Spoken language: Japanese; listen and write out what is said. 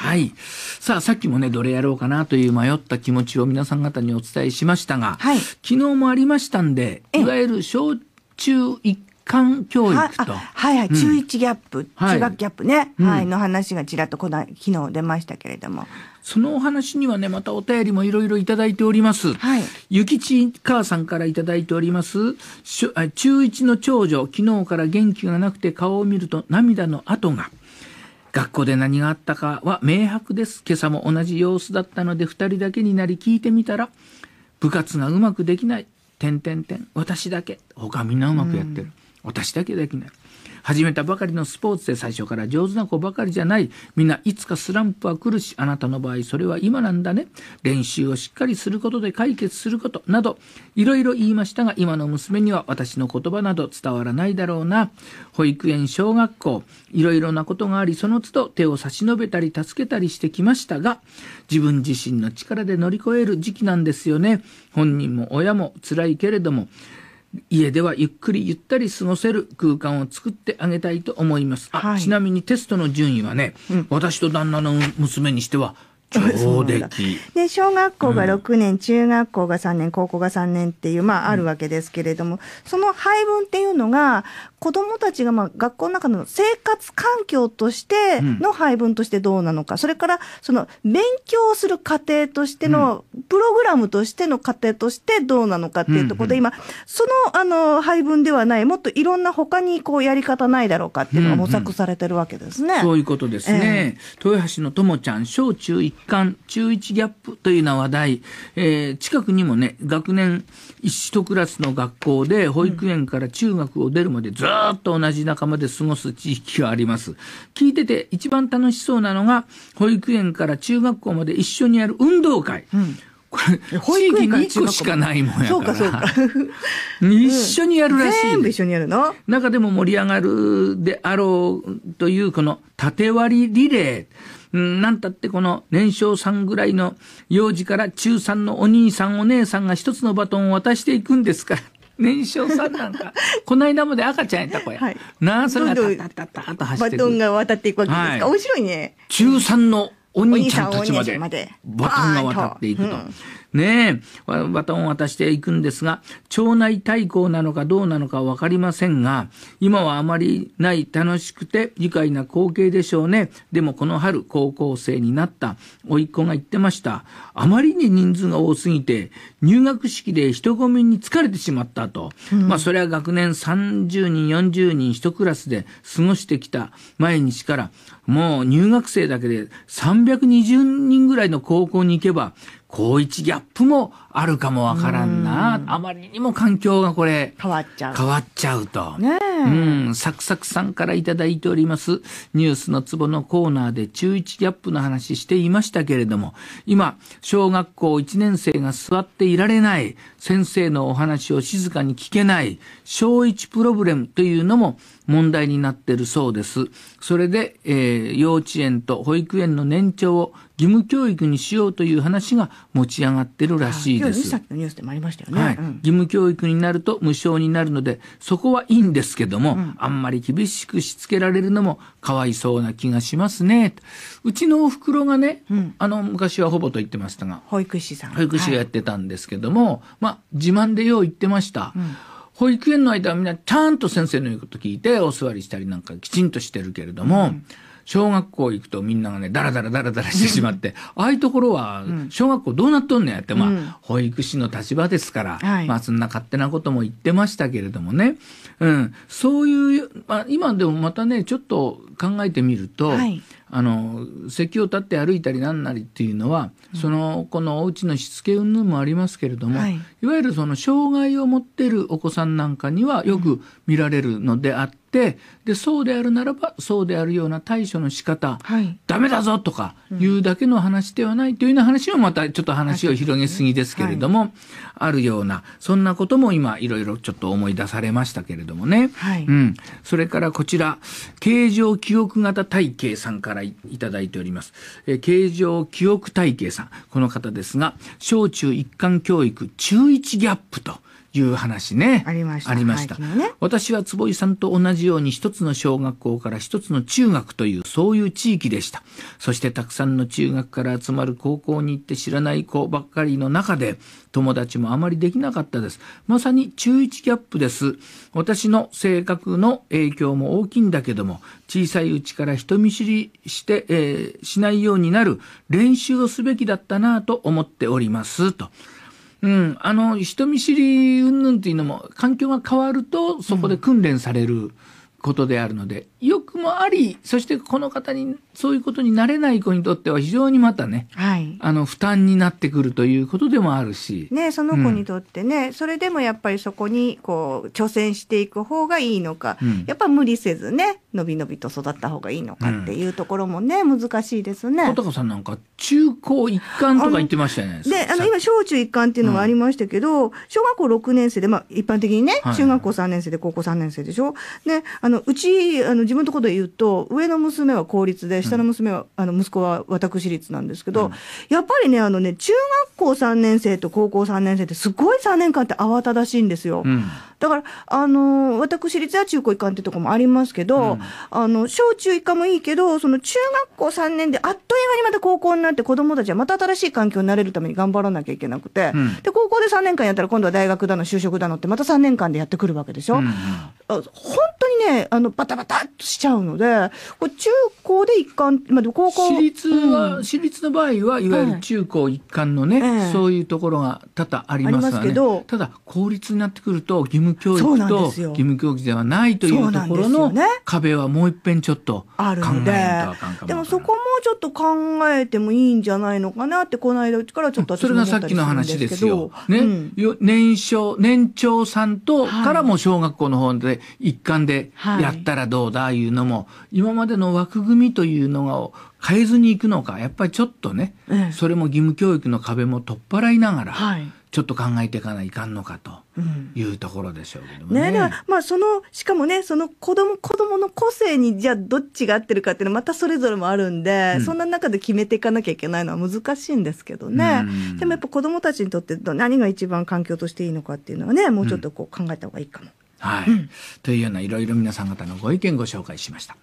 はい。さあ、さっきもね、どれやろうかなという迷った気持ちを皆さん方にお伝えしましたが、はい、昨日もありましたんで、いわゆる小中一貫教育と。はいはい、うん、中1ギャップ、中学ギャップね、はい、はい、の話がちらっとこの昨日出ましたけれども。そのお話にはね、またお便りもいろいろいただいております。はい。ゆきち母さんからいただいております。中1の長女、昨日から元気がなくて顔を見ると涙の跡が。学校で何があったかは明白です。今朝も同じ様子だったので二人だけになり聞いてみたら、部活がうまくできない。てんてんてん。私だけ。他みんなうまくやってる。私だけできない。始めたばかりのスポーツで最初から上手な子ばかりじゃないみんないつかスランプは来るしあなたの場合それは今なんだね練習をしっかりすることで解決することなどいろいろ言いましたが今の娘には私の言葉など伝わらないだろうな保育園小学校いろいろなことがありその都度手を差し伸べたり助けたりしてきましたが自分自身の力で乗り越える時期なんですよね本人も親も辛いけれども家ではゆっくりゆったり過ごせる空間を作ってあげたいと思います。はい、ちなみにテストの順位はね、うん、私と旦那の娘にしては、出来。で、小学校が6年、うん、中学校が3年、高校が3年っていう、まああるわけですけれども、その配分っていうのが、子供たちがまあ学校の中の生活環境としての配分としてどうなのか、うん、それからその勉強する過程としての、プログラムとしての過程としてどうなのかっていうところで、今、そのあの配分ではない、もっといろんな他にこうやり方ないだろうかっていうのが模索されてるわけですね。うんうん、そういうことですね。えー、豊橋のともちゃん、小中一貫、中一ギャップというような話題、えー、近くにもね、学年一クラスの学校で保育園から中学を出るまでずっっと同じ仲間で過ごす地域があります。聞いてて一番楽しそうなのが、保育園から中学校まで一緒にやる運動会。うんこれ、保育に1個しかないもんやから。そうか、そうか。一緒にやるらしい、ね、全部一緒にやるの中でも盛り上がるであろうという、この縦割りリレー。なんたってこの年少さんぐらいの幼児から中3のお兄さんお姉さんが一つのバトンを渡していくんですから。年少さんなんか、この間まで赤ちゃんやった子や。はい、れが、たたたたと走ってバトンが渡っていくわけですか。はい、面白いね。中3のお兄ちゃんたちまでバトンが渡っていくと。ねえ、バトンを渡していくんですが、町内対抗なのかどうなのかわかりませんが、今はあまりない楽しくて愉快な光景でしょうね。でもこの春高校生になったおいっ子が言ってました。あまりに人数が多すぎて、入学式で人混みに疲れてしまったと。うん、まあそれは学年30人、40人一クラスで過ごしてきた毎日から、もう入学生だけで320人ぐらいの高校に行けば、高一ギャップもあるかもわからんな。あまりにも環境がこれ、変わっちゃう。変わっちゃうと。ねうん、サクサクさんからいただいております、ニュースのツボのコーナーで中一ギャップの話していましたけれども、今、小学校1年生が座っていられない、先生のお話を静かに聞けない、小一プロブレムというのも、問題になっているそうです。それで、えー、幼稚園と保育園の年長を義務教育にしようという話が持ち上がってるらしいです。さっきのニュースでもありましたよね、はいうん、義務教育になると無償になるので、そこはいいんですけども、うん、あんまり厳しくしつけられるのもかわいそうな気がしますね。うちのお袋がね、うん、あの、昔はほぼと言ってましたが、保育士さん。保育士がやってたんですけども、はい、まあ、自慢でよう言ってました。うん保育園の間はみんなちゃんと先生の言うこと聞いてお座りしたりなんかきちんとしてるけれども、うん、小学校行くとみんながね、だらだらだらだらしてしまって、ああいうところは、小学校どうなっとんねやって、まあ、保育士の立場ですから、はい、まあ、そんな勝手なことも言ってましたけれどもね、うん、そういう、まあ、今でもまたね、ちょっと考えてみると、はいあの席を立って歩いたりなんなりっていうのは、うん、そのこのお家のしつけ云々もありますけれども、はい、いわゆるその障害を持っているお子さんなんかにはよく見られるのであって、うん、でそうであるならばそうであるような対処の仕方、はい、ダメだぞとかいうだけの話ではないというような話は、またちょっと話を広げすぎですけれども、はい、あるようなそんなことも今いろいろちょっと思い出されましたけれどもね、はい、うん、それからこちら形状記憶型体系さんからからいただいております、えー、形状記憶体系さんこの方ですが小中一貫教育中1ギャップという話ね。ありました。ありました。はいね、私は坪井さんと同じように一つの小学校から一つの中学というそういう地域でした。そしてたくさんの中学から集まる高校に行って知らない子ばっかりの中で友達もあまりできなかったです。まさに中1ギャップです。私の性格の影響も大きいんだけども、小さいうちから人見知りして、えー、しないようになる練習をすべきだったなぁと思っております。と。うん、あの人見知り云々っていうのも、環境が変わると、そこで訓練される。うんことであるので、よくもあり、そしてこの方に、そういうことになれない子にとっては非常にまたね、はい、あの、負担になってくるということでもあるし。ね、その子にとってね、うん、それでもやっぱりそこに、こう、挑戦していく方がいいのか、うん、やっぱ無理せずね、のびのびと育った方がいいのかっていうところもね、うん、難しいですね。小高さんなんか、中高一貫とか言ってましたよね。で、あの、今、小中一貫っていうのがありましたけど、小学校6年生で、まあ、一般的にね、中学校3年生で高校3年生でしょ。ね、あのうちあの自分のところで言うと上の娘は公立で下の娘は、あの息子は私立なんですけど、うん、やっぱりねあのね中学校3年生と高校3年生ってすごい3年間って慌ただしいんですよ。うん、だからあの私立や中高一貫ってとこもありますけど、うん、あの小中一貫もいいけどその中学校3年であっという間にまた高校になって子どもたちはまた新しい環境になれるために頑張らなきゃいけなくて、で高校で3年間やったら今度は大学だの就職だのってまた3年間でやってくるわけでしょ。本当にね、あの、バタバタっとしちゃうので、これ中高で一貫、まあ、高校私立は、うん、私立の場合は、いわゆる中高一貫のね、そういうところが多々あります、ね、けただ、公立になってくると、義務教育と義務教育ではないというところの壁はもういっぺんちょっと考えんとあかんかもでもそこもちょっと考えてもいいんじゃないのかなって、この間うちからちょっとそれがさっきの話ですよ。ね、うん、年少、年長さんとからも小学校の方で、一貫でやったらどうだいうのも、はい、今までの枠組みというのを変えずにいくのかやっぱりちょっとね、それも義務教育の壁も取っ払いながら、はい、ちょっと考えていかないかんのかというところでしょうけどね。うん、ねまあそのしかもねその子供子供の個性にじゃあどっちが合ってるかっていうのはまたそれぞれもあるんで、うん、そんな中で決めていかなきゃいけないのは難しいんですけどね、うん、でもやっぱ子供たちにとって何が一番環境としていいのかっていうのはねもうちょっとこう考えた方がいいかも。はい、うん、というようないろいろ皆さん方のご意見ご紹介しました。